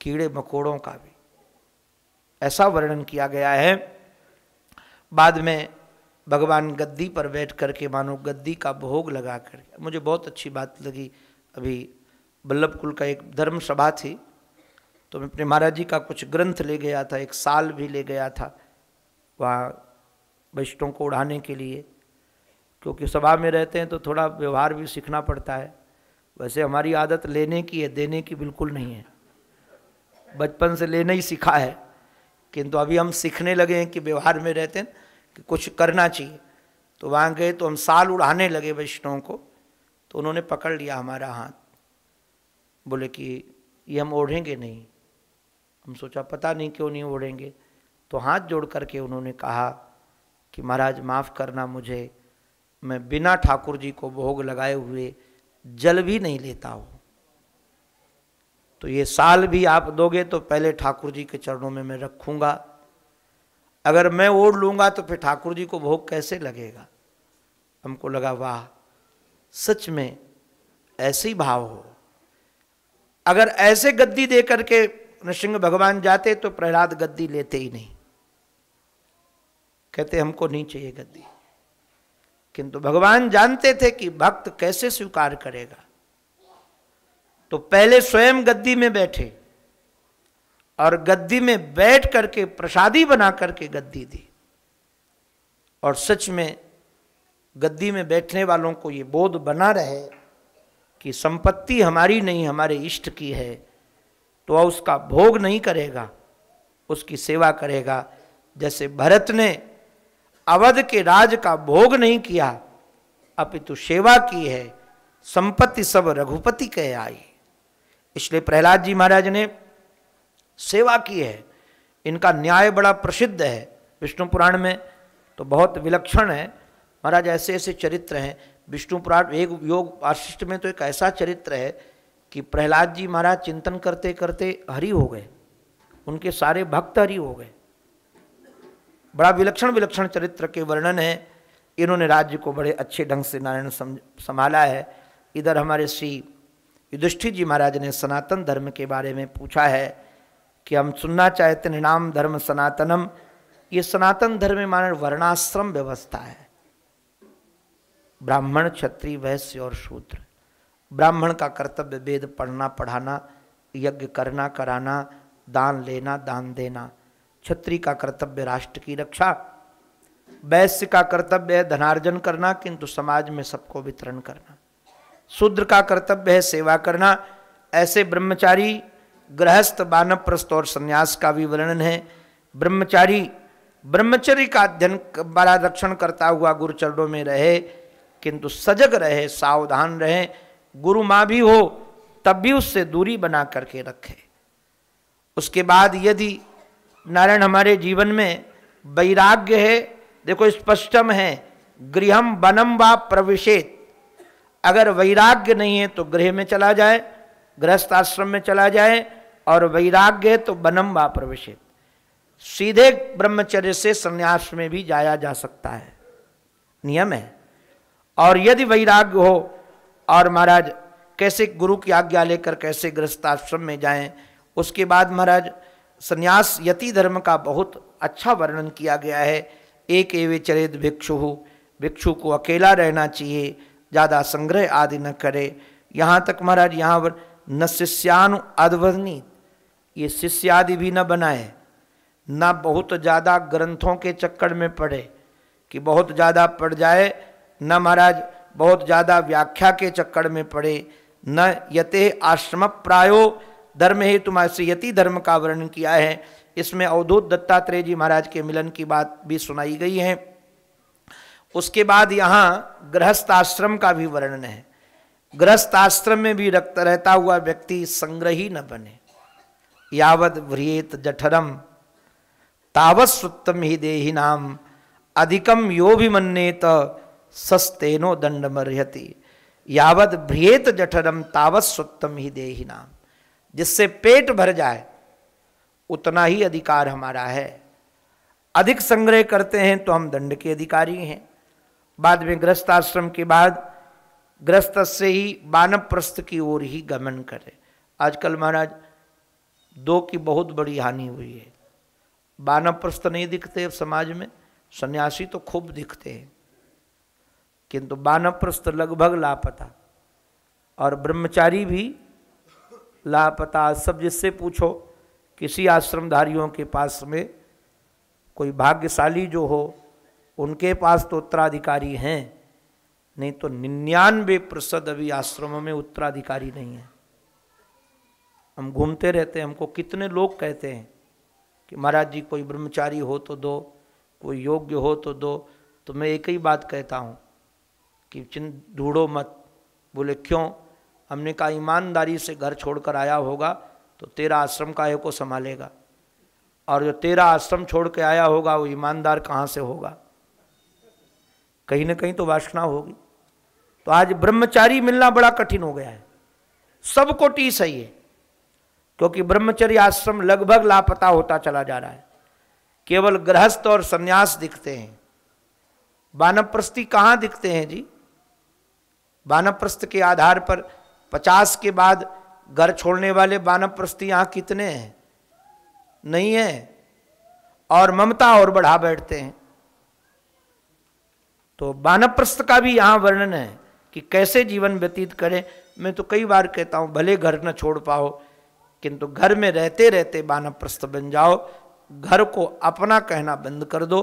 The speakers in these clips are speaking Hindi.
कीड़े मकोड़ों का भी ऐसा वर्णन किया गया है बाद में भगवान गद्दी पर बैठ करके मानो गद्दी का भोग लगा कर मुझे बहुत अच्छी बात लगी अभी बल्लभ कुल का एक धर्म सभा थी तो मैं अपने महाराज जी का कुछ ग्रंथ ले गया था एक साल भी ले गया था वहाँ वैष्णों को उड़ाने के लिए क्योंकि सभा में रहते हैं तो थोड़ा व्यवहार भी सीखना पड़ता है वैसे हमारी आदत लेने की है देने की बिल्कुल नहीं है बचपन से लेना ही सीखा है किंतु अभी हम सीखने लगे हैं कि व्यवहार में रहते हैं कि कुछ करना चाहिए तो वहाँ गए तो हम साल उड़ाने लगे वैष्णवों को तो उन्होंने पकड़ लिया हमारा हाथ बोले कि ये हम ओढ़ेंगे नहीं हम सोचा पता नहीं क्यों नहीं ओढ़ेंगे तो हाथ जोड़ करके उन्होंने कहा कि महाराज माफ़ करना मुझे मैं बिना ठाकुर जी को भोग लगाए हुए जल भी नहीं लेता हूँ तो ये साल भी आप दोगे तो पहले ठाकुर जी के चरणों में मैं रखूँगा अगर मैं ओढ़ लूँगा तो फिर ठाकुर जी को भोग कैसे लगेगा हमको लगा वाह सच में ऐसे ही भाव हो अगर ऐसे गद्दी दे करके नृसिंह भगवान जाते तो प्रहलाद गद्दी लेते ही नहीं कहते हमको नहीं चाहिए गद्दी किंतु भगवान जानते थे कि भक्त कैसे स्वीकार करेगा तो पहले स्वयं गद्दी में बैठे और गद्दी में बैठ करके प्रसादी बना करके गद्दी दी और सच में गद्दी में बैठने वालों को ये बोध बना रहे कि संपत्ति हमारी नहीं हमारे इष्ट की है तो वह उसका भोग नहीं करेगा उसकी सेवा करेगा जैसे भरत ने अवध के राज का भोग नहीं किया अपितु सेवा की है संपत्ति सब रघुपति के आई इसलिए प्रहलाद जी महाराज ने सेवा की है इनका न्याय बड़ा प्रसिद्ध है विष्णु पुराण में तो बहुत विलक्षण है महाराज ऐसे ऐसे चरित्र हैं विष्णु पुराण एक योग वाशिष्ट में तो एक ऐसा चरित्र है कि प्रहलाद जी महाराज चिंतन करते करते हरि हो गए उनके सारे भक्त हरि हो गए बड़ा विलक्षण विलक्षण चरित्र के वर्णन है इन्होंने राज्य को बड़े अच्छे ढंग से नारायण संभाला है इधर हमारे श्री युधिष्ठिर जी महाराज ने सनातन धर्म के बारे में पूछा है कि हम सुनना चाहते नाम धर्म सनातनम ये सनातन धर्म में मानव वर्णाश्रम व्यवस्था है ब्राह्मण क्षत्रिय वैश्य और शूद्र ब्राह्मण का कर्तव्य वेद पढ़ना पढ़ाना यज्ञ करना कराना दान लेना दान देना क्षत्रिय का कर्तव्य राष्ट्र की रक्षा वैश्य का कर्तव्य है धनार्जन करना किंतु समाज में सबको वितरण करना शूद्र का कर्तव्य है सेवा करना ऐसे ब्रह्मचारी गृहस्थ बानप्रस्थ और संन्यास का भी वर्णन है ब्रह्मचारी ब्रह्मचर्य का अध्ययन बड़ा रक्षण करता हुआ गुरुचरणों में रहे किंतु सजग रहे सावधान रहे गुरु माँ भी हो तब भी उससे दूरी बना करके रखे उसके बाद यदि नारायण हमारे जीवन में वैराग्य है देखो स्पष्टम है गृहम बनम व प्रविशेत अगर वैराग्य नहीं है तो गृह में चला जाए गृहस्थ आश्रम में चला जाए और वैराग्य है तो बनम व प्रविशेत सीधे ब्रह्मचर्य से संन्यास में भी जाया जा सकता है नियम है और यदि वैराग्य हो और महाराज कैसे गुरु की आज्ञा लेकर कैसे गृहस्थाश्रम में जाएं उसके बाद महाराज संन्यास यति धर्म का बहुत अच्छा वर्णन किया गया है एक एवे चरित भिक्षु हो भिक्षु को अकेला रहना चाहिए ज़्यादा संग्रह आदि न करे यहाँ तक महाराज यहाँ पर न शिष्यानु अधवनी ये शिष्य आदि भी न बनाए न बहुत ज़्यादा ग्रंथों के चक्कर में पढ़े कि बहुत ज़्यादा पड़ जाए न महाराज बहुत ज़्यादा व्याख्या के चक्कर में पड़े न यते आश्रम प्रायो धर्म हेतु यति धर्म का वर्णन किया है इसमें अवधूत दत्तात्रेय जी महाराज के मिलन की बात भी सुनाई गई है उसके बाद यहाँ गृहस्थ आश्रम का भी वर्णन है गृहस्थ आश्रम में भी रक्त रहता हुआ व्यक्ति संग्रही न बने यावद व्रियत जठरम तावत सुत्तम ही देहि नाम अधिकम यो भी मन्ने सस्तेनो दंड मर्यति यावद भ्रियत जठरम तावत सुत्तम ही देहि नाम जिससे पेट भर जाए उतना ही अधिकार हमारा है अधिक संग्रह करते हैं तो हम दंड के अधिकारी हैं बाद में ग्रस्त आश्रम के बाद ग्रस्त से ही बानप्रस्थ की ओर ही गमन करें आजकल महाराज दो की बहुत बड़ी हानि हुई है बानप्रस्थ नहीं दिखते समाज में सन्यासी तो खूब दिखते हैं किंतु बानप्रस्थ लगभग लापता और ब्रह्मचारी भी लापता सब जिससे पूछो किसी आश्रमधारियों के पास में कोई भाग्यशाली जो हो उनके पास तो उत्तराधिकारी हैं नहीं तो निन्यानवे प्रतिशत अभी आश्रमों में उत्तराधिकारी नहीं है हम घूमते रहते हैं हमको कितने लोग कहते हैं कि महाराज जी कोई ब्रह्मचारी हो तो दो कोई योग्य हो तो दो तो मैं एक ही बात कहता हूँ कि चिंत ढूंढो मत बोले क्यों हमने कहा ईमानदारी से घर छोड़कर आया होगा तो तेरा आश्रम का को संभालेगा और जो तेरा आश्रम छोड़ के आया होगा वो ईमानदार कहाँ से होगा कहीं ना कहीं तो वासना होगी तो आज ब्रह्मचारी मिलना बड़ा कठिन हो गया है सबको सही है क्योंकि ब्रह्मचर्य आश्रम लगभग लापता होता चला जा रहा है केवल गृहस्थ और सन्यास दिखते हैं बानप्रस्थी कहाँ दिखते हैं जी बानप्रस्थ के आधार पर पचास के बाद घर छोड़ने वाले वानप्रस्थी यहाँ कितने हैं नहीं है और ममता और बढ़ा बैठते हैं तो वानप्रस्थ का भी यहाँ वर्णन है कि कैसे जीवन व्यतीत करें मैं तो कई बार कहता हूँ भले घर न छोड़ पाओ किंतु घर में रहते रहते वानप्रस्थ बन जाओ घर को अपना कहना बंद कर दो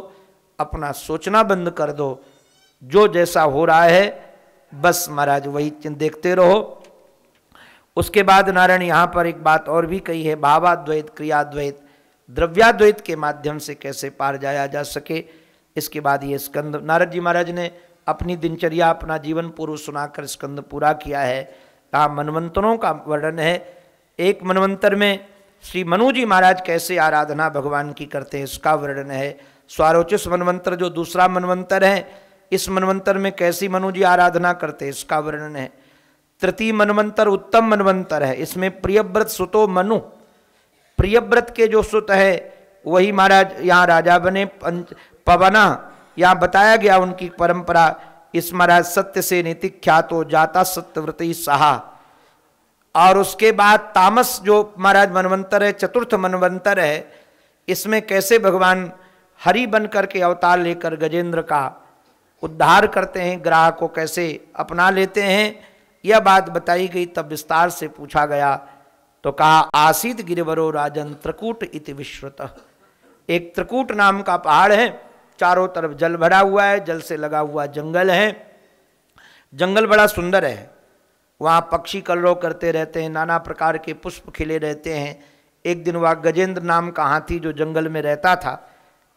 अपना सोचना बंद कर दो जो जैसा हो रहा है बस महाराज वही देखते रहो उसके बाद नारायण यहाँ पर एक बात और भी कही है भावाद्वैत क्रियाद्वैत द्रव्याद्वैत के माध्यम से कैसे पार जाया जा सके इसके बाद ये स्कंद नारद जी महाराज ने अपनी दिनचर्या अपना जीवन पूर्व सुनाकर स्कंद पूरा किया है कहा मनवंतरों का वर्णन है एक मनवंतर में श्री मनु जी महाराज कैसे आराधना भगवान की करते हैं इसका वर्णन है स्वारोचिस मनवंतर जो दूसरा मनवंतर है इस मनवंतर में कैसी मनु जी आराधना करते हैं इसका वर्णन है तृतीय मनवंतर उत्तम मनवंतर है इसमें प्रियव्रत सुतो मनु प्रियव्रत के जो सुत है वही महाराज यहाँ राजा बने पवना यहाँ बताया गया उनकी परंपरा इस महाराज सत्य से नीति ख्यातो जाता सत्यव्रति सहा और उसके बाद तामस जो महाराज मनवंतर है चतुर्थ मनवंतर है इसमें कैसे भगवान हरि बन करके अवतार लेकर गजेंद्र का उद्धार करते हैं ग्राह को कैसे अपना लेते हैं यह बात बताई गई तब विस्तार से पूछा गया तो कहा आसित गिरवरो राजन त्रिकूट इति विश्वत एक त्रिकूट नाम का पहाड़ है चारों तरफ जल भरा हुआ है जल से लगा हुआ जंगल है जंगल बड़ा सुंदर है वहाँ पक्षी कलरव करते रहते हैं नाना प्रकार के पुष्प खिले रहते हैं एक दिन वह गजेंद्र नाम का हाथी जो जंगल में रहता था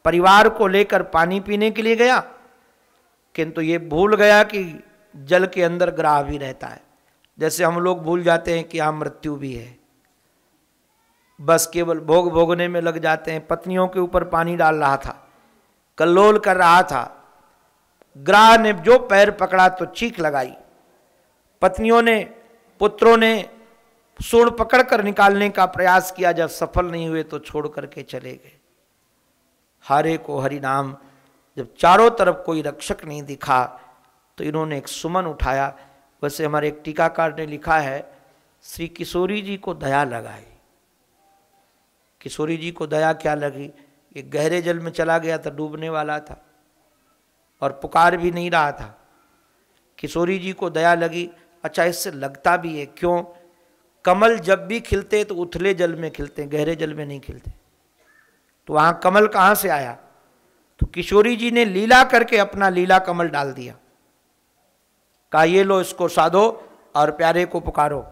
परिवार को लेकर पानी पीने के लिए गया किंतु ये भूल गया कि जल के अंदर ग्राह भी रहता है जैसे हम लोग भूल जाते हैं कि यहाँ मृत्यु भी है बस केवल भोग भोगने में लग जाते हैं पत्नियों के ऊपर पानी डाल रहा था कल्लोल कर रहा था ग्राह ने जो पैर पकड़ा तो चीख लगाई पत्नियों ने पुत्रों ने सूर्ण पकड़ कर निकालने का प्रयास किया जब सफल नहीं हुए तो छोड़ करके चले गए हरे को हरि नाम जब चारों तरफ कोई रक्षक नहीं दिखा तो इन्होंने एक सुमन उठाया वैसे हमारे एक टीकाकार ने लिखा है श्री किशोरी जी को दया लगाई किशोरी जी को दया क्या लगी ये गहरे जल में चला गया था डूबने वाला था और पुकार भी नहीं रहा था किशोरी जी को दया लगी अच्छा इससे लगता भी है क्यों कमल जब भी खिलते तो उथले जल में खिलते गहरे जल में नहीं खिलते तो वहाँ कमल कहाँ से आया तो किशोरी जी ने लीला करके अपना लीला कमल डाल दिया का ये लो इसको साधो और प्यारे को पुकारो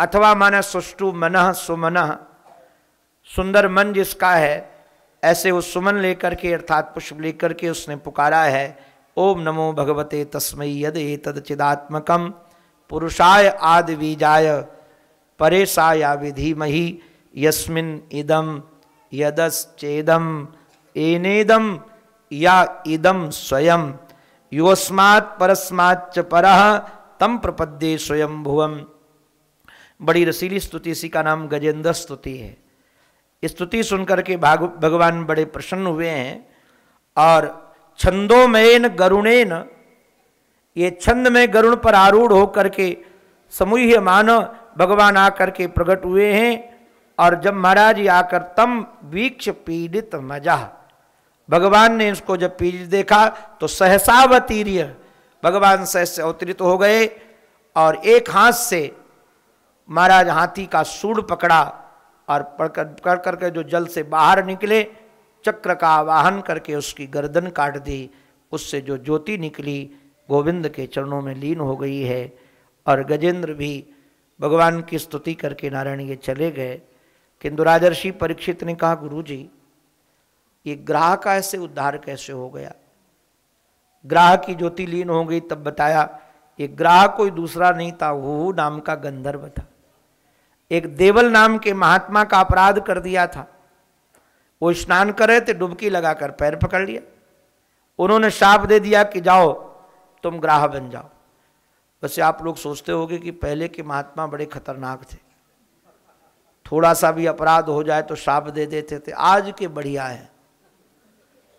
अथवा मन सुष्टु मन सुमन सुंदर मन जिसका है ऐसे वो सुमन लेकर के अर्थात पुष्प लेकर के उसने पुकारा है ओम नमो भगवते तस्मयी यद एतद चिदात्मक पुरुषाय आदि बीजाय परेशाया विधीमहि यस्मिन इदम यदश्चेदम एनेदम या इदम स्वयं युवस्मात् परस्माच्च पर तम प्रपद्ये स्वयं भुवम बड़ी रसीली स्तुति इसी का नाम गजेंद्र स्तुति है स्तुति सुनकर के भाग भगवान बड़े प्रसन्न हुए हैं और में गरुणेन ये छंद में गरुण पर आरूढ़ होकर के समूह मान भगवान आकर के प्रकट हुए हैं और जब महाराज आकर तम वीक्ष पीड़ित मजा भगवान ने इसको जब पीर देखा तो सहसावतीर्य भगवान से अवतरित हो गए और एक हाथ से महाराज हाथी का सूड पकड़ा और पकड़ कर करके जो जल से बाहर निकले चक्र का आवाहन करके उसकी गर्दन काट दी उससे जो ज्योति निकली गोविंद के चरणों में लीन हो गई है और गजेंद्र भी भगवान की स्तुति करके नारायण ये चले गए किंतु राजर्षि परीक्षित ने कहा गुरु जी ये ग्राह का ऐसे उद्धार कैसे हो गया ग्राह की ज्योति लीन हो गई तब बताया ये ग्राह कोई दूसरा नहीं था वो नाम का गंधर्व था एक देवल नाम के महात्मा का अपराध कर दिया था वो स्नान कर रहे थे डुबकी लगाकर पैर पकड़ लिया उन्होंने शाप दे दिया कि जाओ तुम ग्राह बन जाओ वैसे आप लोग सोचते होंगे कि पहले के महात्मा बड़े खतरनाक थे थोड़ा सा भी अपराध हो जाए तो शाप दे देते थे आज के बढ़िया है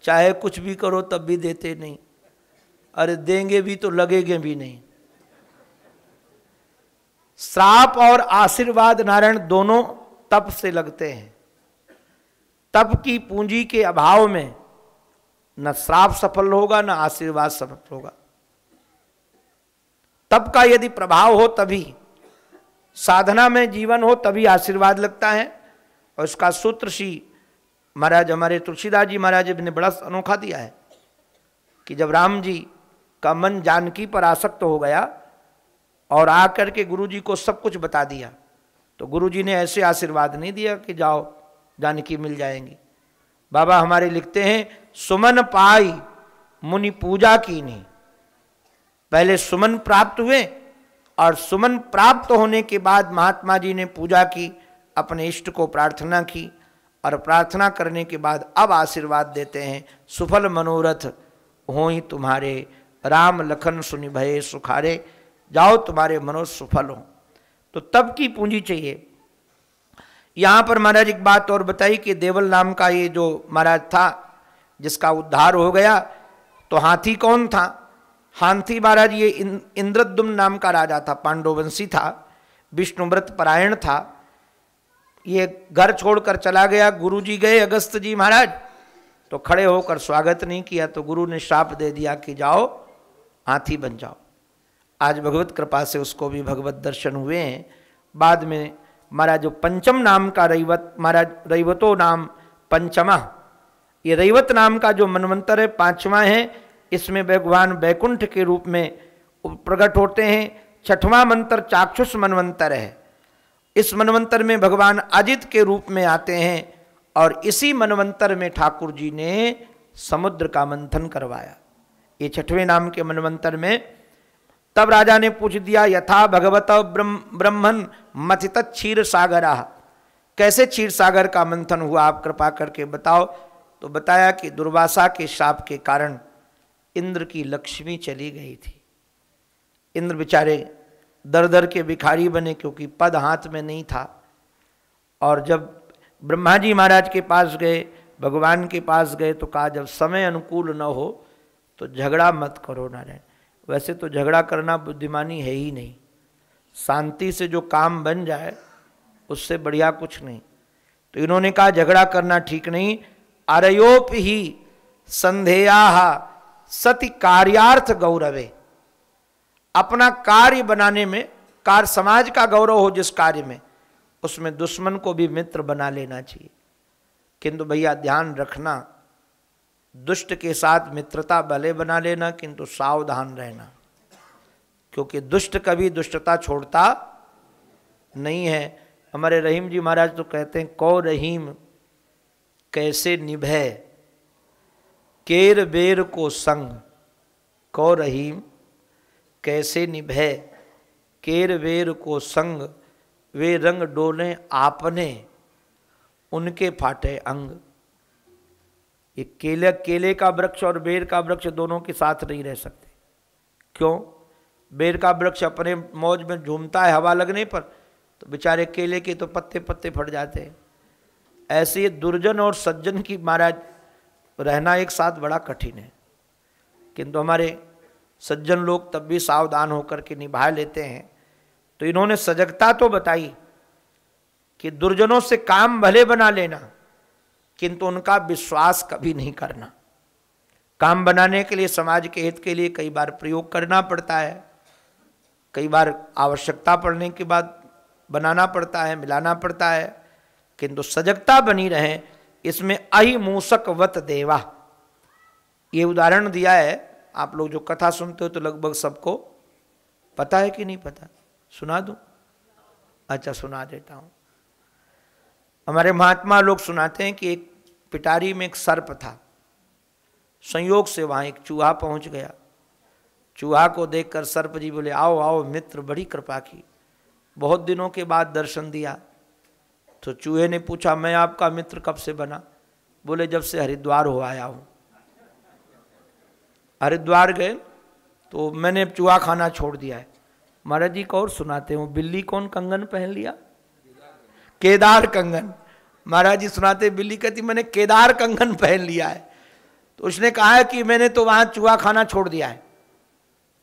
चाहे कुछ भी करो तब भी देते नहीं अरे देंगे भी तो लगेंगे भी नहीं श्राप और आशीर्वाद नारायण दोनों तप से लगते हैं तप की पूंजी के अभाव में न श्राप सफल होगा न आशीर्वाद सफल होगा तप का यदि प्रभाव हो तभी साधना में जीवन हो तभी आशीर्वाद लगता है और इसका सूत्र श्री महाराज हमारे तुलसीदास जी महाराज ने बड़ा अनोखा दिया है कि जब राम जी का मन जानकी पर आसक्त हो गया और आकर के गुरु जी को सब कुछ बता दिया तो गुरु जी ने ऐसे आशीर्वाद नहीं दिया कि जाओ जानकी मिल जाएंगी बाबा हमारे लिखते हैं सुमन पाई मुनि पूजा की नहीं पहले सुमन प्राप्त हुए और सुमन प्राप्त होने के बाद महात्मा जी ने पूजा की अपने इष्ट को प्रार्थना की और प्रार्थना करने के बाद अब आशीर्वाद देते हैं सुफल मनोरथ हो ही तुम्हारे राम लखन सुनि भये सुखारे जाओ तुम्हारे मनोज सुफल हो तो तब की पूंजी चाहिए यहाँ पर महाराज एक बात और बताई कि देवल नाम का ये जो महाराज था जिसका उद्धार हो गया तो हाथी कौन था हाथी महाराज ये इंद्रद्युम्न नाम का राजा था पांडुवंशी था विष्णुव्रत परायण था ये घर छोड़कर चला गया गुरु जी गए अगस्त जी महाराज तो खड़े होकर स्वागत नहीं किया तो गुरु ने श्राप दे दिया कि जाओ हाथी बन जाओ आज भगवत कृपा से उसको भी भगवत दर्शन हुए हैं बाद में महाराज जो पंचम नाम का रईवत महाराज रईवतो नाम पंचमा ये रईवत नाम का जो मनवंतर है पांचवा है इसमें भगवान बैकुंठ के रूप में प्रकट होते हैं छठवां मंत्र चाक्षुष मनवंतर है इस मनवंतर में भगवान अजित के रूप में आते हैं और इसी मनवंतर में ठाकुर जी ने समुद्र का मंथन करवाया ये छठवें नाम के मनवंतर में तब राजा ने पूछ दिया यथा भगवत ब्रह्मन मथित क्षीर सागरा कैसे क्षीर सागर का मंथन हुआ आप कृपा करके बताओ तो बताया कि दुर्वासा के शाप के कारण इंद्र की लक्ष्मी चली गई थी इंद्र बेचारे दर दर के भिखारी बने क्योंकि पद हाथ में नहीं था और जब ब्रह्मा जी महाराज के पास गए भगवान के पास गए तो कहा जब समय अनुकूल न हो तो झगड़ा मत करो नारायण वैसे तो झगड़ा करना बुद्धिमानी है ही नहीं शांति से जो काम बन जाए उससे बढ़िया कुछ नहीं तो इन्होंने कहा झगड़ा करना ठीक नहीं अरयोप ही संधेया सति कार्यार्थ गौरवे अपना कार्य बनाने में कार्य समाज का गौरव हो जिस कार्य में उसमें दुश्मन को भी मित्र बना लेना चाहिए किंतु भैया ध्यान रखना दुष्ट के साथ मित्रता भले बना लेना किंतु सावधान रहना क्योंकि दुष्ट कभी दुष्टता छोड़ता नहीं है हमारे रहीम जी महाराज तो कहते हैं कौ रहीम कैसे निभय केर बेर को संग कौ रहीम कैसे निभे केर वेर को संग वे रंग डोले आपने उनके फाटे अंग ये केले केले का वृक्ष और बेर का वृक्ष दोनों के साथ नहीं रह सकते क्यों बेर का वृक्ष अपने मौज में झूमता है हवा लगने पर तो बेचारे केले के तो पत्ते पत्ते फट जाते हैं ऐसे दुर्जन और सज्जन की महाराज रहना एक साथ बड़ा कठिन है किंतु हमारे सज्जन लोग तब भी सावधान होकर के निभा लेते हैं तो इन्होंने सजगता तो बताई कि दुर्जनों से काम भले बना लेना किंतु उनका विश्वास कभी नहीं करना काम बनाने के लिए समाज के हित के लिए कई बार प्रयोग करना पड़ता है कई बार आवश्यकता पड़ने के बाद बनाना पड़ता है मिलाना पड़ता है किंतु सजगता बनी रहे इसमें अहिमूसक वत देवा ये उदाहरण दिया है आप लोग जो कथा सुनते हो तो लगभग सबको पता है कि नहीं पता सुना दूँ अच्छा सुना देता हूं हमारे महात्मा लोग सुनाते हैं कि एक पिटारी में एक सर्प था संयोग से वहां एक चूहा पहुंच गया चूहा को देखकर सर्प जी बोले आओ आओ मित्र बड़ी कृपा की बहुत दिनों के बाद दर्शन दिया तो चूहे ने पूछा मैं आपका मित्र कब से बना बोले जब से हरिद्वार हो आया हूं हरिद्वार गए तो मैंने चूहा खाना छोड़ दिया है महाराज जी को और सुनाते हूँ बिल्ली कौन कंगन पहन लिया केदार कंगन महाराज जी सुनाते बिल्ली कहती मैंने केदार कंगन पहन लिया है तो उसने कहा है कि मैंने तो वहाँ चूहा खाना छोड़ दिया है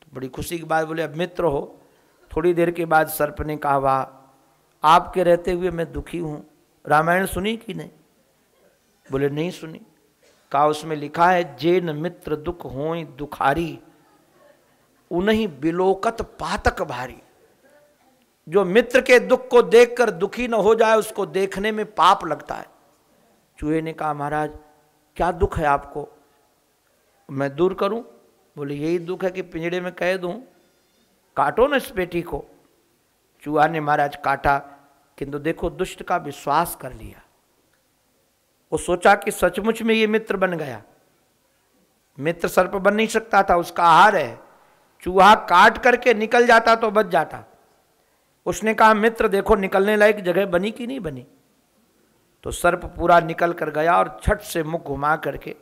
तो बड़ी खुशी की बात बोले अब मित्र हो थोड़ी देर के बाद सर्प ने कहा वाह आपके रहते हुए मैं दुखी हूँ रामायण सुनी कि नहीं बोले नहीं सुनी का उसमें लिखा है जेन मित्र दुख हो दुखारी उन्हीं बिलोकत पातक भारी जो मित्र के दुख को देखकर दुखी न हो जाए उसको देखने में पाप लगता है चूहे ने कहा महाराज क्या दुख है आपको मैं दूर करूं बोले यही दुख है कि पिंजड़े में कह दूं काटो ना इस बेटी को चूहा ने महाराज काटा किंतु देखो दुष्ट का विश्वास कर लिया वो सोचा कि सचमुच में ये मित्र बन गया मित्र सर्प बन नहीं सकता था उसका आहार है चूहा काट करके निकल जाता तो बच जाता उसने कहा मित्र देखो निकलने लायक जगह बनी कि नहीं बनी तो सर्प पूरा निकल कर गया और छठ से मुख घुमा करके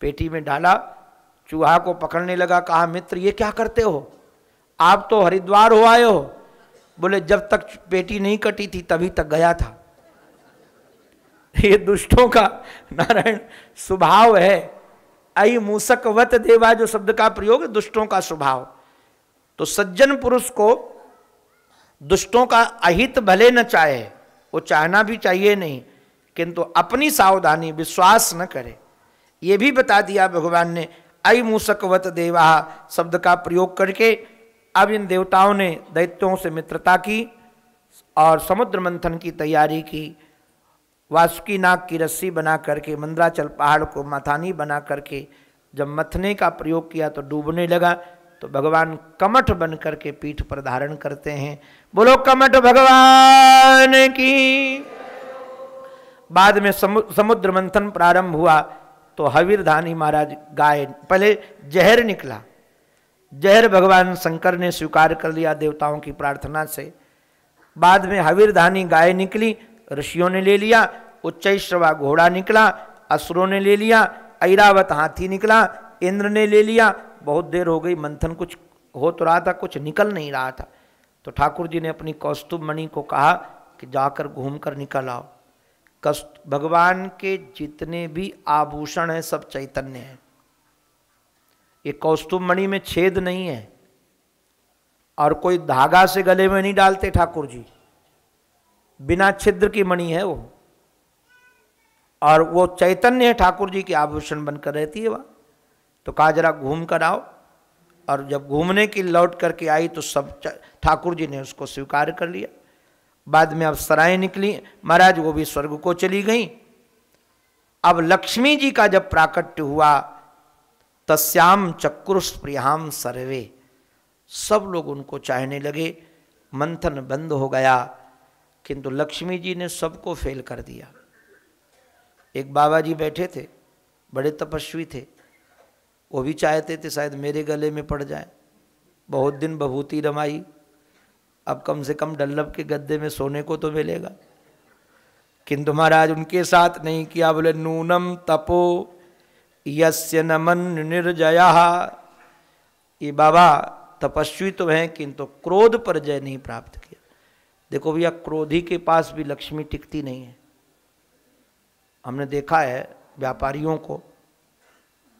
पेटी में डाला चूहा को पकड़ने लगा कहा मित्र ये क्या करते हो आप तो हरिद्वार हो आए हो बोले जब तक पेटी नहीं कटी थी तभी तक गया था ये दुष्टों का नारायण स्वभाव है आई मूसकवत देवा जो शब्द का प्रयोग दुष्टों का स्वभाव तो सज्जन पुरुष को दुष्टों का अहित भले न चाहे वो चाहना भी चाहिए नहीं किंतु अपनी सावधानी विश्वास न करे ये भी बता दिया भगवान ने आई मूसकवत देवा शब्द का प्रयोग करके अब इन देवताओं ने दैत्यों से मित्रता की और समुद्र मंथन की तैयारी की वासुकी नाग की रस्सी बना करके मंद्राचल पहाड़ को मथानी बना करके जब मथने का प्रयोग किया तो डूबने लगा तो भगवान कमठ बन करके पीठ पर धारण करते हैं बोलो कमठ भगवान की बाद में समुद्र मंथन प्रारंभ हुआ तो हवीर धानी महाराज गाय पहले जहर निकला जहर भगवान शंकर ने स्वीकार कर लिया देवताओं की प्रार्थना से बाद में हवीर धानी गाय निकली ऋषियों ने ले लिया उच्चैश्रवा घोड़ा निकला असुरों ने ले लिया ऐरावत हाथी निकला इंद्र ने ले लिया बहुत देर हो गई मंथन कुछ हो तो रहा था कुछ निकल नहीं रहा था तो ठाकुर जी ने अपनी कौस्तुभ मणि को कहा कि जाकर घूम कर निकल आओ कस्त भगवान के जितने भी आभूषण हैं सब चैतन्य हैं ये कौस्तुभ मणि में छेद नहीं है और कोई धागा से गले में नहीं डालते ठाकुर जी बिना छिद्र की मणि है वो और वो चैतन्य ठाकुर जी के आभूषण बनकर रहती है वह तो कहा जरा घूम कर आओ और जब घूमने की लौट करके आई तो सब ठाकुर जी ने उसको स्वीकार कर लिया बाद में अब सराय निकली महाराज वो भी स्वर्ग को चली गई अब लक्ष्मी जी का जब प्राकट्य हुआ तस्याम चक्रुष प्रियाम सर्वे सब लोग उनको चाहने लगे मंथन बंद हो गया किंतु तो लक्ष्मी जी ने सबको फेल कर दिया एक बाबा जी बैठे थे बड़े तपस्वी थे वो भी चाहते थे शायद मेरे गले में पड़ जाए बहुत दिन बभूति रमाई अब कम से कम डल्लभ के गद्दे में सोने को तो मिलेगा किंतु महाराज उनके साथ नहीं किया बोले नूनम तपो यस्य नमन निर्जया ये बाबा तपस्वी तो हैं किंतु क्रोध पर जय नहीं प्राप्त किया देखो भैया क्रोधी के पास भी लक्ष्मी टिकती नहीं है हमने देखा है व्यापारियों को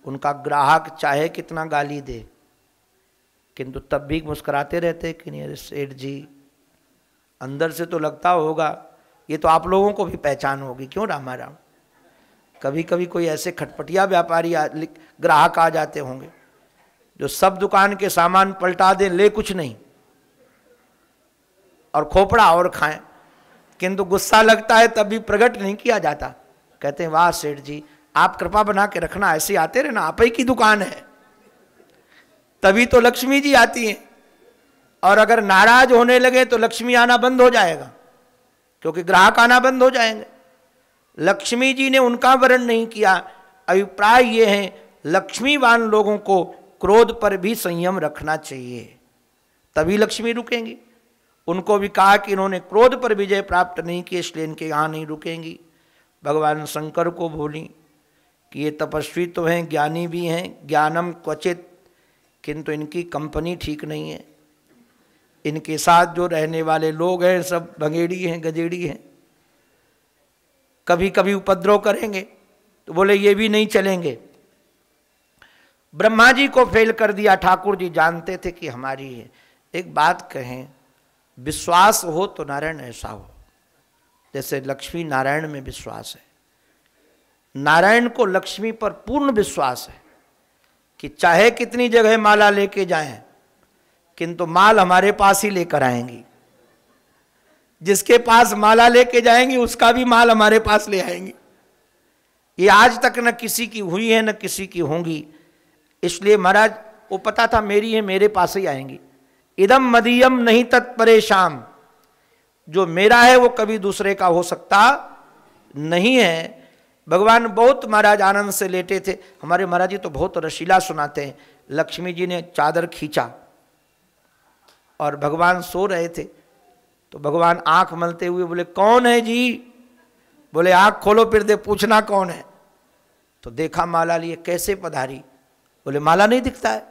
उनका ग्राहक चाहे कितना गाली दे किंतु तब भी मुस्कराते रहते कि नहीं अरे सेठ जी अंदर से तो लगता होगा ये तो आप लोगों को भी पहचान होगी क्यों रामा राम कभी कभी कोई ऐसे खटपटिया व्यापारी ग्राहक आ जाते होंगे जो सब दुकान के सामान पलटा दें ले कुछ नहीं और खोपड़ा और खाएं किंतु गुस्सा लगता है तभी प्रकट नहीं किया जाता कहते हैं वाह सेठ जी आप कृपा बना के रखना ऐसे आते ना आप ही की दुकान है तभी तो लक्ष्मी जी आती हैं और अगर नाराज होने लगे तो लक्ष्मी आना बंद हो जाएगा क्योंकि ग्राहक आना बंद हो जाएंगे लक्ष्मी जी ने उनका वर्ण नहीं किया अभिप्राय ये है लक्ष्मीवान लोगों को क्रोध पर भी संयम रखना चाहिए तभी लक्ष्मी रुकेंगी उनको भी कहा कि इन्होंने क्रोध पर विजय प्राप्त नहीं की इसलिए इनके यहाँ नहीं रुकेंगी भगवान शंकर को बोली कि ये तपस्वी तो हैं ज्ञानी भी हैं ज्ञानम क्वचित किंतु इनकी कंपनी ठीक नहीं है इनके साथ जो रहने वाले लोग हैं सब भंगेड़ी हैं गजेड़ी हैं कभी कभी उपद्रव करेंगे तो बोले ये भी नहीं चलेंगे ब्रह्मा जी को फेल कर दिया ठाकुर जी जानते थे कि हमारी है एक बात कहें विश्वास हो तो नारायण ऐसा हो जैसे लक्ष्मी नारायण में विश्वास है नारायण को लक्ष्मी पर पूर्ण विश्वास है कि चाहे कितनी जगह माला लेके जाएं किंतु माल हमारे पास ही लेकर आएंगी जिसके पास माला लेके जाएंगी उसका भी माल हमारे पास ले आएंगी ये आज तक न किसी की हुई है न किसी की होंगी इसलिए महाराज वो पता था मेरी है मेरे पास ही आएंगी इदम मदीयम नहीं तत्परेशान जो मेरा है वो कभी दूसरे का हो सकता नहीं है भगवान बहुत महाराज आनंद से लेटे थे हमारे महाराज जी तो बहुत रशीला सुनाते हैं लक्ष्मी जी ने चादर खींचा और भगवान सो रहे थे तो भगवान आंख मलते हुए बोले कौन है जी बोले आंख खोलो फिर दे पूछना कौन है तो देखा माला लिए कैसे पधारी बोले माला नहीं दिखता है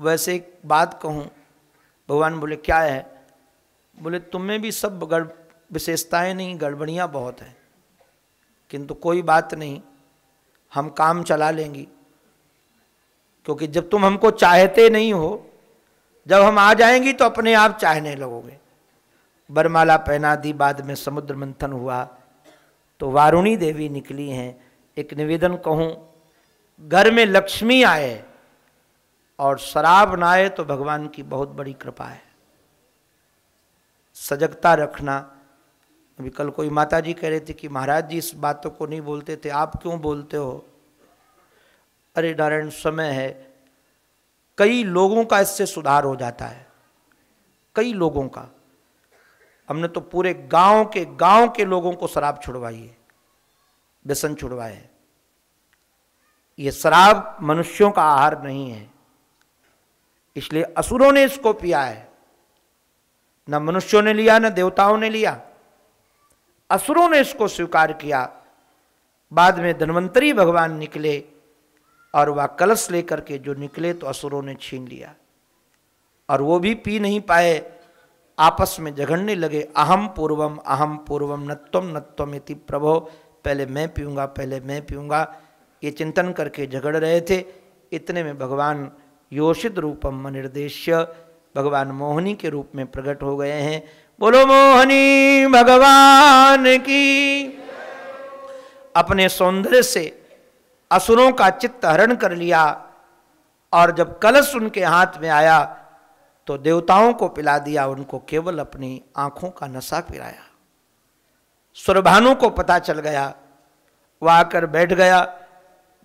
वैसे एक बात कहूँ भगवान बोले क्या है बोले तुम्हें भी सब गड़ विशेषताएँ नहीं गड़बड़ियाँ बहुत हैं किंतु कोई बात नहीं हम काम चला लेंगी क्योंकि जब तुम हमको चाहते नहीं हो जब हम आ जाएंगी तो अपने आप चाहने लगोगे बरमाला पहना दी बाद में समुद्र मंथन हुआ तो वारुणी देवी निकली हैं एक निवेदन कहूँ घर में लक्ष्मी आए और शराब ना आए तो भगवान की बहुत बड़ी कृपा है सजगता रखना अभी कल कोई माता जी कह रहे थे कि महाराज जी इस बातों को नहीं बोलते थे आप क्यों बोलते हो अरे नारायण समय है कई लोगों का इससे सुधार हो जाता है कई लोगों का हमने तो पूरे गांव के गांव के लोगों को शराब छुड़वाई है व्यसन छुड़वाए है ये शराब मनुष्यों का आहार नहीं है इसलिए असुरों ने इसको पिया है न मनुष्यों ने लिया न देवताओं ने लिया असुरों ने इसको स्वीकार किया बाद में धन्वंतरी भगवान निकले और वह कलश लेकर के जो निकले तो असुरों ने छीन लिया और वो भी पी नहीं पाए आपस में झगड़ने लगे अहम पूर्वम अहम पूर्वम नत्वम नत्वम इति प्रभो पहले मैं पीऊँगा पहले मैं पीऊंगा ये चिंतन करके झगड़ रहे थे इतने में भगवान योषित रूपम निर्देश्य भगवान मोहनी के रूप में प्रकट हो गए हैं बोलो मोहनी भगवान की अपने सौंदर्य से असुरों का चित्त हरण कर लिया और जब कलश उनके हाथ में आया तो देवताओं को पिला दिया उनको केवल अपनी आंखों का नशा पिलाया सुरभानु को पता चल गया वह आकर बैठ गया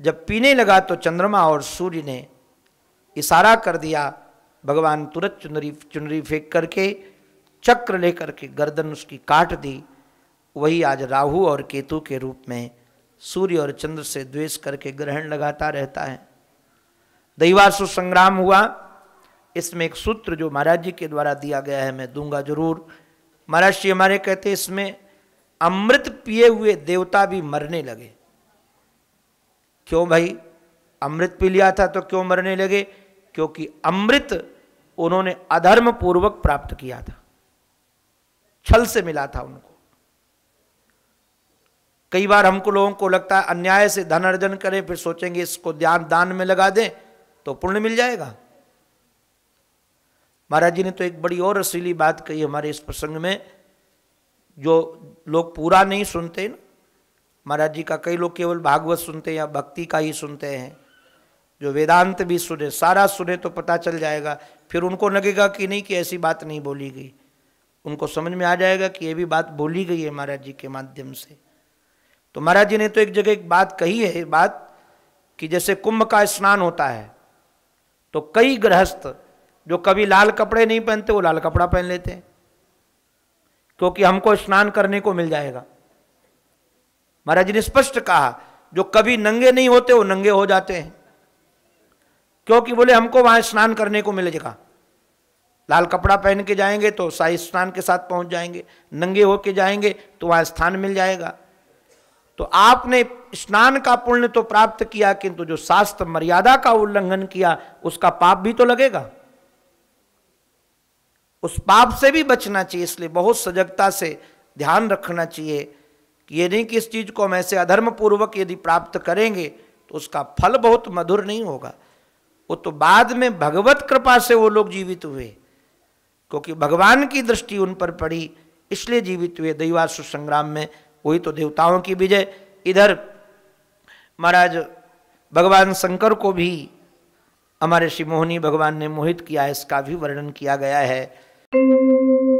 जब पीने लगा तो चंद्रमा और सूर्य ने इशारा कर दिया भगवान तुरंत चुनरी चुनरी फेंक करके चक्र लेकर के गर्दन उसकी काट दी वही आज राहु और केतु के रूप में सूर्य और चंद्र से द्वेष करके ग्रहण लगाता रहता है दैवासु संग्राम हुआ इसमें एक सूत्र जो महाराज जी के द्वारा दिया गया है मैं दूंगा जरूर महाराज जी हमारे कहते इसमें अमृत पिए हुए देवता भी मरने लगे क्यों भाई अमृत पी लिया था तो क्यों मरने लगे क्योंकि अमृत उन्होंने अधर्म पूर्वक प्राप्त किया था छल से मिला था उनको कई बार हमको लोगों को लगता है अन्याय से धन अर्जन करें फिर सोचेंगे इसको ध्यान दान में लगा दें तो पुण्य मिल जाएगा महाराज जी ने तो एक बड़ी और रसीली बात कही हमारे इस प्रसंग में जो लोग पूरा नहीं सुनते ना महाराज जी का कई लोग केवल भागवत सुनते हैं या भक्ति का ही सुनते हैं जो वेदांत भी सुने सारा सुने तो पता चल जाएगा फिर उनको लगेगा कि नहीं कि ऐसी बात नहीं बोली गई उनको समझ में आ जाएगा कि ये भी बात बोली गई है महाराज जी के माध्यम से तो महाराज जी ने तो एक जगह एक बात कही है बात कि जैसे कुंभ का स्नान होता है तो कई गृहस्थ जो कभी लाल कपड़े नहीं पहनते वो लाल कपड़ा पहन लेते हैं क्योंकि हमको स्नान करने को मिल जाएगा महाराज जी ने स्पष्ट कहा जो कभी नंगे नहीं होते वो नंगे हो जाते हैं क्योंकि बोले हमको वहां स्नान करने को मिलेगा लाल कपड़ा पहन के जाएंगे तो शाही स्नान के साथ पहुंच जाएंगे नंगे होके जाएंगे तो वहां स्थान मिल जाएगा तो आपने स्नान का पुण्य तो प्राप्त किया किंतु जो शास्त्र मर्यादा का उल्लंघन किया उसका पाप भी तो लगेगा उस पाप से भी बचना चाहिए इसलिए बहुत सजगता से ध्यान रखना चाहिए कि ये नहीं कि इस चीज़ को हम ऐसे अधर्म पूर्वक यदि प्राप्त करेंगे तो उसका फल बहुत मधुर नहीं होगा वो तो बाद में भगवत कृपा से वो लोग जीवित हुए क्योंकि भगवान की दृष्टि उन पर पड़ी इसलिए जीवित हुए दैवासु संग्राम में वही तो देवताओं की विजय इधर महाराज भगवान शंकर को भी हमारे श्री मोहनी भगवान ने मोहित किया इसका भी वर्णन किया गया है